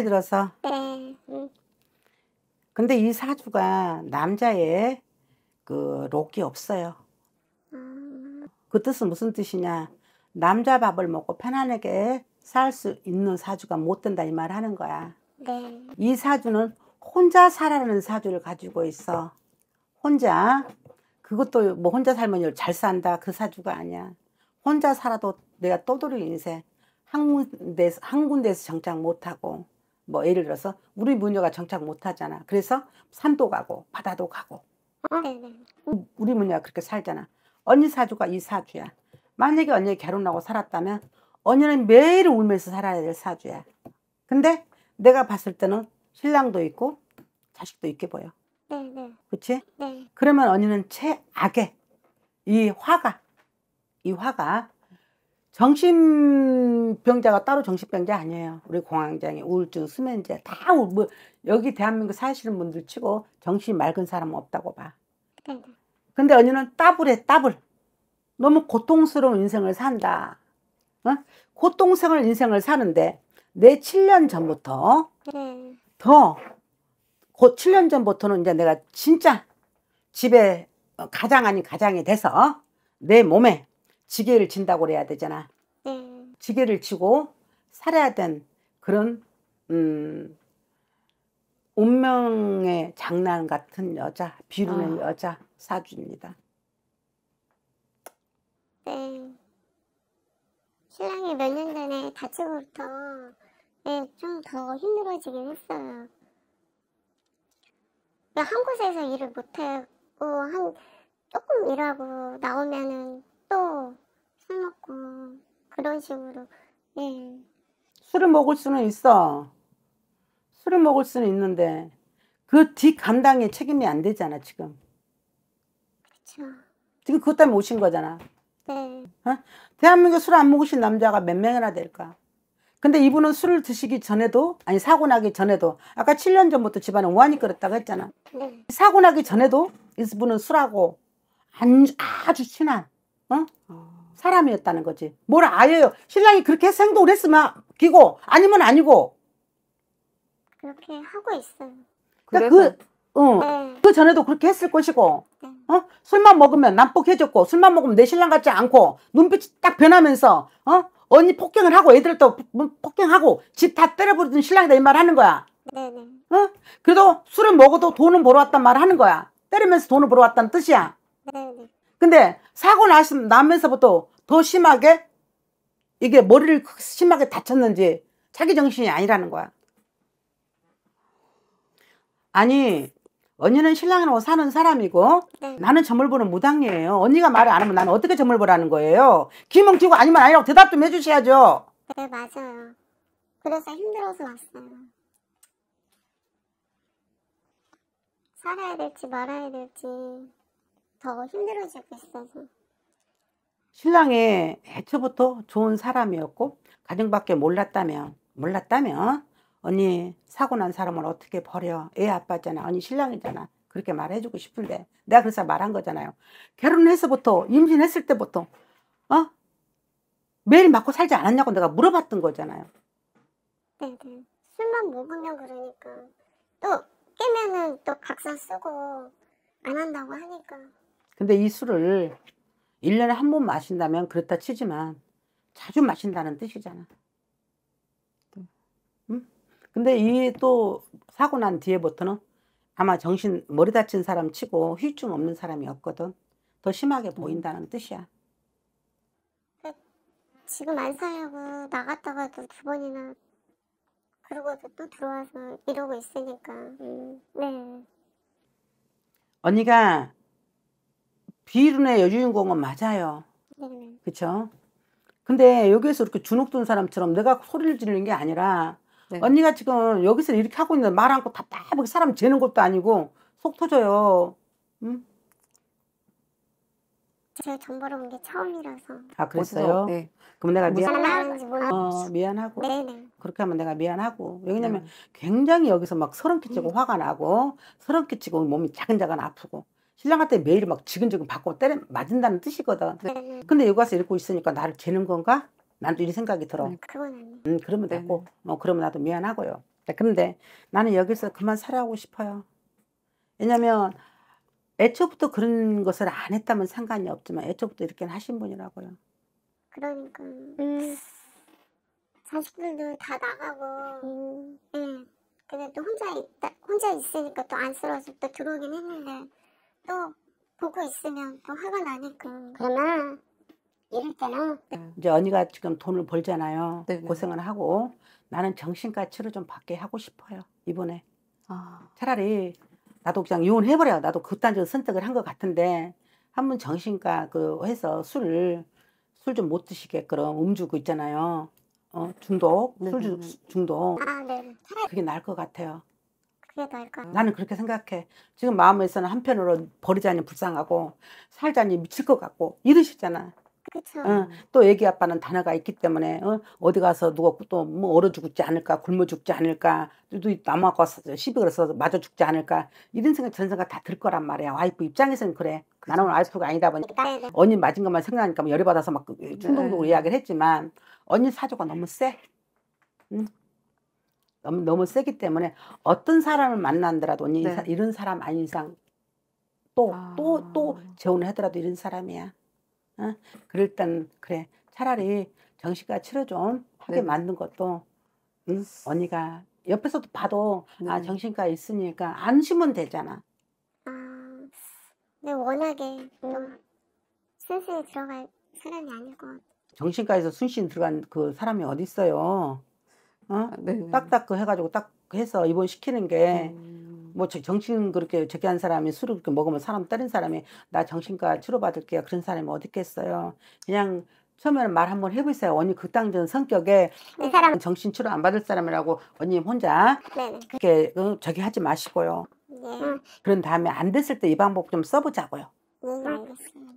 마음에 들어서? 네. 근데 이 사주가 남자의 그 록이 없어요. 그 뜻은 무슨 뜻이냐? 남자 밥을 먹고 편안하게 살 수 있는 사주가 못 된다 이 말 하는 거야. 네. 이 사주는 혼자 살라는 사주를 가지고 있어. 혼자 그것도 뭐 혼자 살면 잘 산다 그 사주가 아니야. 혼자 살아도 내가 떠돌이 인생 한 군데서 한 군데서 정착 못 하고 뭐 예를 들어서 우리 문녀가 정착 못하잖아. 그래서 산도 가고 바다도 가고. 어? 네, 네. 우리 문녀가 그렇게 살잖아. 언니 사주가 이 사주야. 만약에 언니 결혼하고 살았다면 언니는 매일 울면서 살아야 될 사주야. 근데 내가 봤을 때는 신랑도 있고 자식도 있게 보여. 네, 네. 그치? 네. 그러면 언니는 최악의 이 화가, 이 화가 정신병자가 따로 정신병자 아니에요. 우리 공황장애, 우울증, 수면제 다 뭐 여기 대한민국 사시는 분들 치고 정신이 맑은 사람은 없다고 봐. 근데 언니는 따블에 따블. 너무 고통스러운 인생을 산다. 어? 고통스러운 인생을 사는데 내 7년 전부터 네. 더, 7년 전부터는 이제 내가 진짜 집에 가장 아닌 가장이 돼서 내 몸에 지게를 친다고 그래야 되잖아. 네. 지게를 치고 살아야 된 그런 음, 운명의 장난 같은 여자, 비루는 아. 여자 사주입니다. 네. 신랑이 몇 년 전에 다치고부터 네, 좀 더 힘들어지긴 했어요. 한 곳에서 일을 못하고 한 조금 일하고 나오면은 또술 먹고 그런 식으로 예. 술을 먹을 수는 있어. 술을 먹을 수는 있는데 그뒷 감당에 책임이 안 되잖아 지금. 그렇죠. 지금 그것 때문에 오신 거잖아. 네. 어? 대한민국 술 안 먹으신 남자가 몇 명이나 될까? 근데 이분은 술을 드시기 전에도 아니 사고 나기 전에도 아까 7년 전부터 집안에 우환이 끓었다고 했잖아. 네. 사고 나기 전에도 이분은 술하고 안, 아주 친한 어? 아. 사람이었다는 거지. 뭘 아예요. 신랑이 그렇게 해동을 했으면 기고 아니면 아니고. 그렇게 하고 있어요. 그러니까 그래서... 그 응. 어. 네. 그 전에도 그렇게 했을 것이고, 네. 어? 술만 먹으면 난폭해졌고, 술만 먹으면 내 신랑 같지 않고, 눈빛이 딱 변하면서, 어? 언니 폭행을 하고, 애들 또 뭐 폭행하고, 집 다 때려부리던 신랑이다, 이말 하는 거야. 네네. 네. 어? 그래도 술을 먹어도 돈은 벌어왔단 말 하는 거야. 때리면서 돈을 벌어왔다는 뜻이야. 근데 사고 나면서부터 더 심하게 이게 머리를 심하게 다쳤는지 자기 정신이 아니라는 거야. 아니 언니는 신랑이라고 사는 사람이고 네. 나는 점을 보는 무당이에요. 언니가 말을 안 하면 나는 어떻게 점을 보라는 거예요? 기멍 튀고 아니면 아니라고 대답 좀 해주셔야죠. 네 맞아요. 그래서 힘들어서 왔어요. 살아야 될지 말아야 될지 더 힘들어지고 있어서. 신랑의 애초부터 좋은 사람이었고 가정밖에 몰랐다면 몰랐다면 언니 사고 난 사람을 어떻게 버려 애 아빠잖아 언니 신랑이잖아 그렇게 말해주고 싶은데 내가 그래서 말한 거잖아요 결혼해서부터 임신했을 때부터 어 매일 맞고 살지 않았냐고 내가 물어봤던 거잖아요 네네 네. 술만 먹으면 그러니까 또 깨면은 또 각서 쓰고 안 한다고 하니까 근데 이 술을 1년에 한 번 마신다면 그렇다 치지만 자주 마신다는 뜻이잖아. 네. 응? 근데 이 또 사고 난 뒤에부터는 아마 정신 머리 다친 사람 치고 휴증 없는 사람이 없거든. 더 심하게 음. 보인다는 뜻이야. 네. 지금 안 사려고 나갔다가도 두 번이나 그러고 또 들어와서 이러고 있으니까 음, 네. 언니가 비룬의 여주인공은 맞아요. 네. 그쵸? 근데 여기에서 이렇게 주눅든 사람처럼 내가 소리를 지르는 게 아니라 네. 언니가 지금 여기서 이렇게 하고 있는말 않고 답답하게 사람 재는 것도 아니고 속 터져요. 응? 제 정보를 본게 처음이라서. 아 그랬어요? 네. 그럼 내가 미안하고 어, 미안하고 네네. 네. 그렇게 하면 내가 미안하고 왜냐면 네. 굉장히 여기서 막 서름 끼치고 음. 화가 나고 서름 끼치고 몸이 자근자근 아프고 신랑한테 매일 막 지근지근 받고 때려 맞은다는 뜻이거든. 네. 근데 여기 와서 읽고 있으니까 나를 재는 건가? 난 또 이런 생각이 들어. 음, 그건 아니. 음, 그러면 네, 됐고, 뭐 그러면 나도 미안하고요. 네, 근데 나는 여기서 그만 살아오고 싶어요. 왜냐면 애초부터 그런 것을 안 했다면 상관이 없지만 애초부터 이렇게 하신 분이라고요. 그러니까 음. 자식들도 다 나가고, 음. 음. 근데 또 혼자 있다, 혼자 있으니까 또 안쓰러워서 또 들어오긴 했는데 또 보고 있으면 또 화가 나니까. 그러면 이럴 때는 네. 이제 언니가 지금 돈을 벌잖아요. 네네. 네. 고생을 하고 나는 정신가치를 좀 받게 하고 싶어요. 이번에 아. 차라리 나도 그냥 이혼해버려. 나도 극단적 선택을 한 것 같은데 한번 정신과 그 해서 술을 술 좀 못 드시게 그럼 음주 그 있잖아요. 어 중독 네, 술 주, 중독. 아, 네. 그게 나을 것 같아요. 그게 나을까? 나는 그렇게 생각해. 지금 마음에서는 한편으로 버리자니 불쌍하고 살자니 미칠 것 같고 이러시잖아. 그쵸. 어, 또 애기 아빠는 단어가 있기 때문에 어, 디 가서 누가 또 뭐 얼어 죽지 않을까 굶어 죽지 않을까 또남아고 시비 걸어서 맞아 죽지 않을까 이런 생각 전 생각 다 들 거란 말이야 와이프 입장에서는 그래 그쵸. 나는 오늘 와이프가 아니다 보니까 언니 맞은 것만 생각하니까 뭐 열이 받아서 막 그, 그 네. 충동적으로 이야기를 했지만 언니 사조가 너무 세 응? 너무, 너무 세기 때문에 어떤 사람을 만난더라도 네. 이런 사람 아닌 이상 또 또또 아. 또 재혼을 하더라도 이런 사람이야. 어? 그럴 땐 그래 차라리 정신과 치료 좀 하게 네. 만든 것도 응? 언니가 옆에서도 봐도 아, 네. 아 정신과 있으니까 안심은 되잖아. 아, 근데 워낙에 순순히 들어갈 사람이 아닐 것 정신과에서 순신 들어간 그 사람이 어디 있어요? 어? 아, 네, 네. 딱딱 그 해가지고 딱 해서 입원시키는 게뭐 음. 정신 그렇게 저기 한 사람이 술을 그렇게 먹으면 사람 때린 사람이 나 정신과 치료받을게요 그런 사람이 어디 있겠어요 그냥 처음에는 말 한번 해보세요. 언니 극단적인 그 성격에 네, 사람... 정신 치료 안 받을 사람이라고 언니 혼자 네, 그렇게 어, 저기 하지 마시고요. 네. 그런 다음에 안 됐을 때 이 방법 좀 써보자고요. 네, 알겠습니다.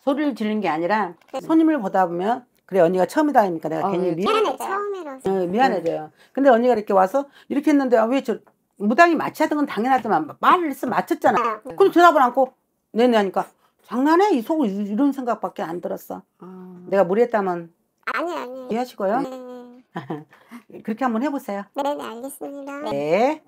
소리를 지르는 게 아니라 손님을 보다 보면 그래 언니가 처음이다 하니까 내가 어, 괜히 예. 미안해져요. 처음이라서. 어, 미안해져요. 근데 언니가 이렇게 와서 이렇게 했는데 아, 왜저 무당이 마취하던 건 당연하지만 말을 했으면 맞췄잖아. 아, 네. 그럼 대답을 않고 내내 하니까 장난해? 이 속을 이런 생각밖에 안 들었어. 음. 내가 무리했다면 아니 아니 이해하시고요. 네. 그렇게 한번 해보세요. 네네 알겠습니다. 네.